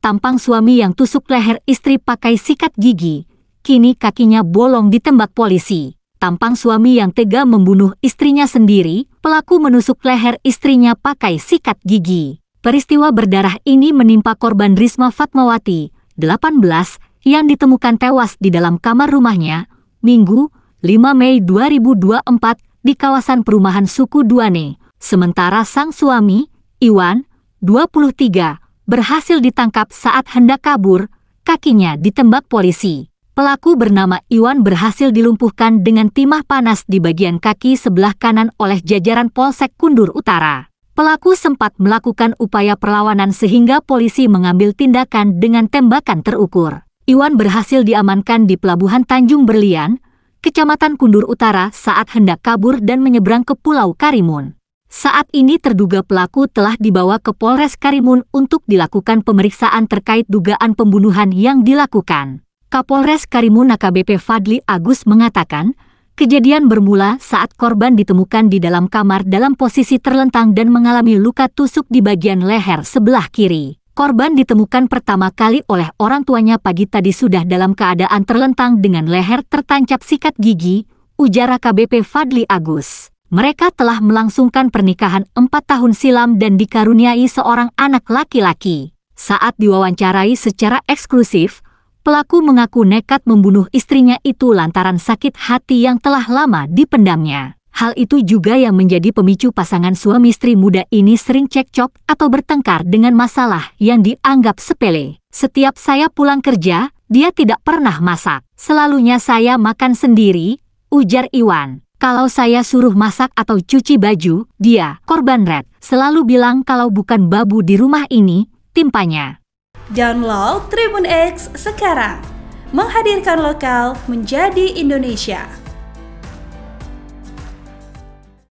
Tampang suami yang tusuk leher istri pakai sikat gigi, kini kakinya bolong ditembak polisi. Tampang suami yang tega membunuh istrinya sendiri, pelaku menusuk leher istrinya pakai sikat gigi. Peristiwa berdarah ini menimpa korban Risma Fatmawati, 18, yang ditemukan tewas di dalam kamar rumahnya, Minggu, 5 Mei 2024, di kawasan perumahan suku Duane. Sementara sang suami, Iwan, 23, berhasil ditangkap saat hendak kabur, kakinya ditembak polisi. Pelaku bernama Iwan berhasil dilumpuhkan dengan timah panas di bagian kaki sebelah kanan oleh jajaran Polsek Kundur Utara. Pelaku sempat melakukan upaya perlawanan sehingga polisi mengambil tindakan dengan tembakan terukur. Iwan berhasil diamankan di Pelabuhan Tanjung Berlian, Kecamatan Kundur Utara saat hendak kabur dan menyeberang ke Pulau Karimun. Saat ini terduga pelaku telah dibawa ke Polres Karimun untuk dilakukan pemeriksaan terkait dugaan pembunuhan yang dilakukan. Kapolres Karimun AKBP Fadli Agus mengatakan, kejadian bermula saat korban ditemukan di dalam kamar dalam posisi terlentang dan mengalami luka tusuk di bagian leher sebelah kiri. Korban ditemukan pertama kali oleh orang tuanya pagi tadi sudah dalam keadaan terlentang dengan leher tertancap sikat gigi, ujar AKBP Fadli Agus mereka telah melangsungkan pernikahan empat tahun silam dan dikaruniai seorang anak laki-laki. Saat diwawancarai secara eksklusif, pelaku mengaku nekat membunuh istrinya itu lantaran sakit hati yang telah lama dipendamnya. Hal itu juga yang menjadi pemicu pasangan suami istri muda ini sering cekcok atau bertengkar dengan masalah yang dianggap sepele. Setiap saya pulang kerja, dia tidak pernah masak. Selalunya saya makan sendiri, ujar Iwan. Kalau saya suruh masak atau cuci baju, dia, korban Red, selalu bilang kalau bukan babu di rumah ini, timpanya. Download Tribun X sekarang. Menghadirkan lokal menjadi Indonesia.